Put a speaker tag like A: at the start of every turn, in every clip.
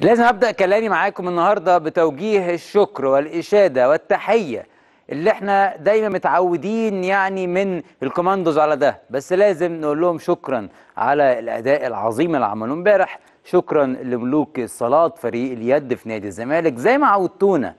A: لازم ابدا كلامي معاكم النهارده بتوجيه الشكر والاشاده والتحيه اللي احنا دايما متعودين يعني من الكوماندوز على ده بس لازم نقول لهم شكرا على الاداء العظيم اللي عملوه امبارح شكرا لملوك الصلاه فريق اليد في نادي الزمالك زي ما عودتونا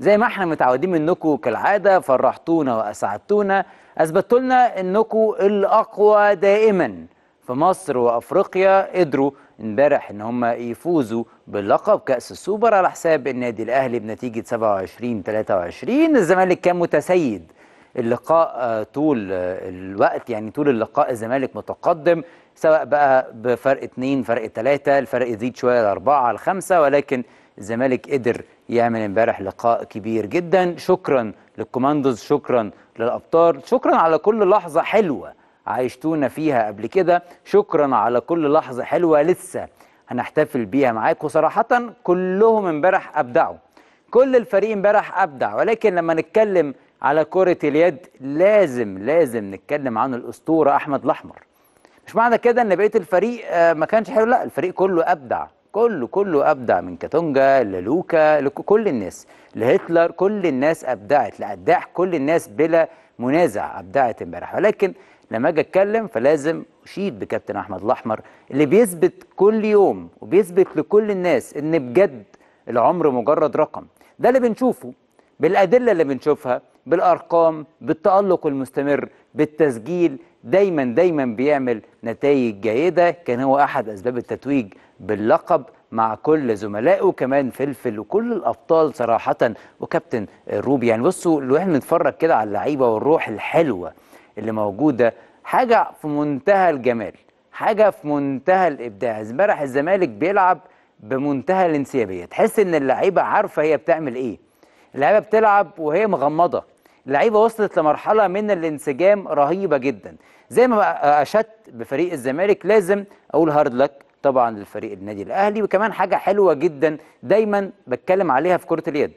A: زي ما احنا متعودين منكم كالعاده فرحتونا واسعدتونا اثبتوا لنا انكم الاقوى دائما في مصر وافريقيا قدروا امبارح ان هم يفوزوا بلقب كاس السوبر على حساب النادي الاهلي بنتيجه 27 23 الزمالك كان متسيد اللقاء آه، طول آه، الوقت يعني طول اللقاء الزمالك متقدم سواء بقى بفرق اثنين فرق ثلاثة الفرق يزيد شوية لأربعة لخمسه ولكن الزمالك قدر يعمل امبارح لقاء كبير جدا شكرا للكوماندوز شكرا للأبطال شكرا على كل لحظة حلوة عايشتونا فيها قبل كده شكرا على كل لحظة حلوة لسه هنحتفل بيها معاكم صراحة كلهم امبارح أبدعوا كل الفريق امبارح أبدع ولكن لما نتكلم على كرة اليد لازم لازم نتكلم عن الأسطورة أحمد الأحمر مش معنى كده إن بقية الفريق آه، ما كانش حلو لا الفريق كله أبدع كله كله ابدع من كاتونجا للوكا لكل الناس لهتلر كل الناس ابدعت لقداح كل الناس بلا منازع ابدعت امبارح ولكن لما اجي اتكلم فلازم اشيد بكابتن احمد الاحمر اللي بيثبت كل يوم وبيثبت لكل الناس ان بجد العمر مجرد رقم ده اللي بنشوفه بالادله اللي بنشوفها بالارقام بالتالق المستمر بالتسجيل دايما دايما بيعمل نتائج جيده كان هو احد اسباب التتويج باللقب مع كل زملائه كمان فلفل وكل الابطال صراحه وكابتن روبي يعني بصوا لو احنا نتفرج كده على اللعيبه والروح الحلوه اللي موجوده حاجه في منتهى الجمال حاجه في منتهى الابداع امبارح الزمالك بيلعب بمنتهى الانسيابيه تحس ان اللعيبه عارفه هي بتعمل ايه اللعيبه بتلعب وهي مغمضه لعيبه وصلت لمرحله من الانسجام رهيبه جدا زي ما اشدت بفريق الزمالك لازم اقول هارد لك طبعا للفريق النادي الاهلي وكمان حاجه حلوه جدا دايما بتكلم عليها في كره اليد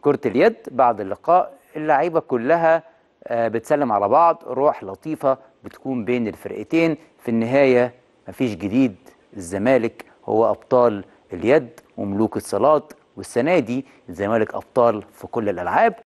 A: كره اليد بعد اللقاء اللعيبه كلها آه، بتسلم على بعض روح لطيفه بتكون بين الفرقتين في النهايه مفيش جديد الزمالك هو ابطال اليد وملوك الصالات والسنه دي الزمالك ابطال في كل الالعاب